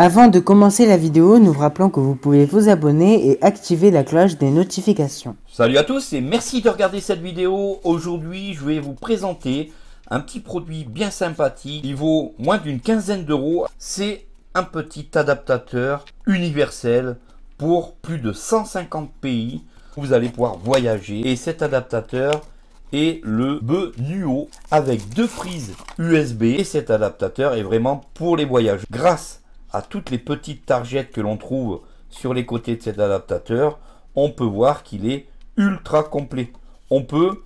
Avant de commencer la vidéo, nous vous rappelons que vous pouvez vous abonner et activer la cloche des notifications. Salut à tous et merci de regarder cette vidéo. Aujourd'hui, je vais vous présenter un petit produit bien sympathique. Il vaut moins d'une quinzaine d'euros. C'est un petit adaptateur universel pour plus de 150 pays. Vous allez pouvoir voyager et cet adaptateur est le Be avec deux prises USB et cet adaptateur est vraiment pour les voyages. Grâce à toutes les petites targettes que l'on trouve sur les côtés de cet adaptateur, on peut voir qu'il est ultra complet. On peut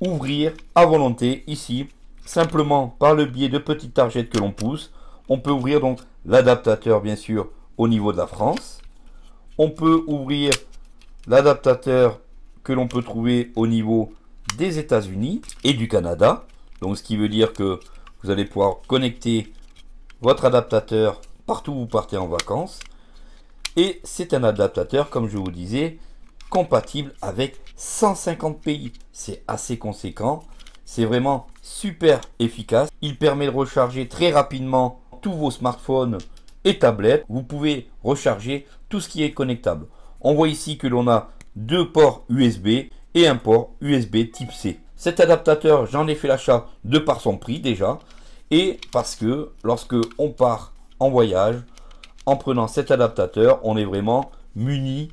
ouvrir à volonté ici, simplement par le biais de petites targettes que l'on pousse. On peut ouvrir donc l'adaptateur bien sûr au niveau de la France. On peut ouvrir l'adaptateur que l'on peut trouver au niveau des États-Unis et du Canada. Donc ce qui veut dire que vous allez pouvoir connecter votre adaptateur partout où vous partez en vacances. Et c'est un adaptateur, comme je vous disais, compatible avec 150 pays. C'est assez conséquent. C'est vraiment super efficace. Il permet de recharger très rapidement tous vos smartphones et tablettes. Vous pouvez recharger tout ce qui est connectable. On voit ici que l'on a deux ports USB et un port USB type C. Cet adaptateur, j'en ai fait l'achat de par son prix déjà et parce que lorsque on part voyage, en prenant cet adaptateur, on est vraiment muni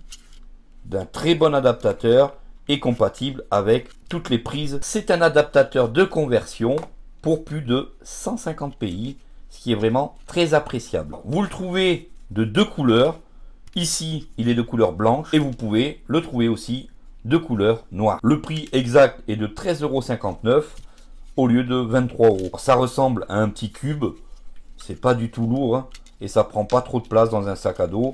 d'un très bon adaptateur et compatible avec toutes les prises. C'est un adaptateur de conversion pour plus de 150 pays, ce qui est vraiment très appréciable. Vous le trouvez de deux couleurs. Ici, il est de couleur blanche et vous pouvez le trouver aussi de couleur noire. Le prix exact est de 13,59 euros au lieu de 23 euros. Ça ressemble à un petit cube c'est pas du tout lourd hein. et ça prend pas trop de place dans un sac à dos.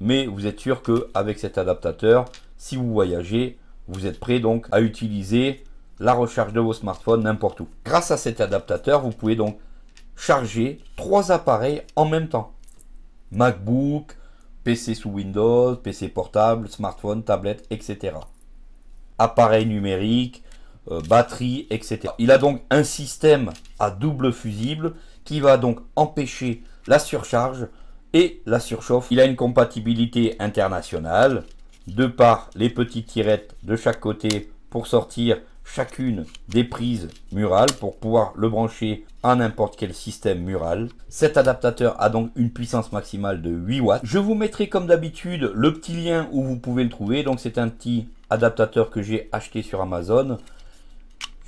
Mais vous êtes sûr que avec cet adaptateur, si vous voyagez, vous êtes prêt donc à utiliser la recharge de vos smartphones n'importe où. Grâce à cet adaptateur, vous pouvez donc charger trois appareils en même temps. MacBook, PC sous Windows, PC portable, smartphone, tablette, etc. Appareil numérique, euh, batterie, etc. Il a donc un système double fusible qui va donc empêcher la surcharge et la surchauffe. Il a une compatibilité internationale de par les petites tirettes de chaque côté pour sortir chacune des prises murales pour pouvoir le brancher à n'importe quel système mural. Cet adaptateur a donc une puissance maximale de 8 watts. Je vous mettrai comme d'habitude le petit lien où vous pouvez le trouver. Donc c'est un petit adaptateur que j'ai acheté sur Amazon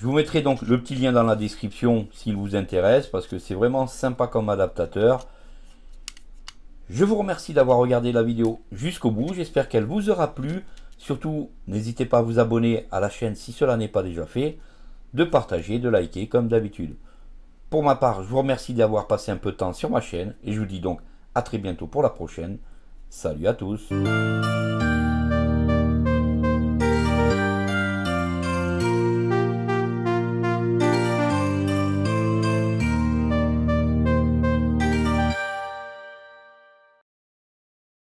je vous mettrai donc le petit lien dans la description s'il vous intéresse parce que c'est vraiment sympa comme adaptateur. Je vous remercie d'avoir regardé la vidéo jusqu'au bout. J'espère qu'elle vous aura plu. Surtout, n'hésitez pas à vous abonner à la chaîne si cela n'est pas déjà fait, de partager, de liker comme d'habitude. Pour ma part, je vous remercie d'avoir passé un peu de temps sur ma chaîne et je vous dis donc à très bientôt pour la prochaine. Salut à tous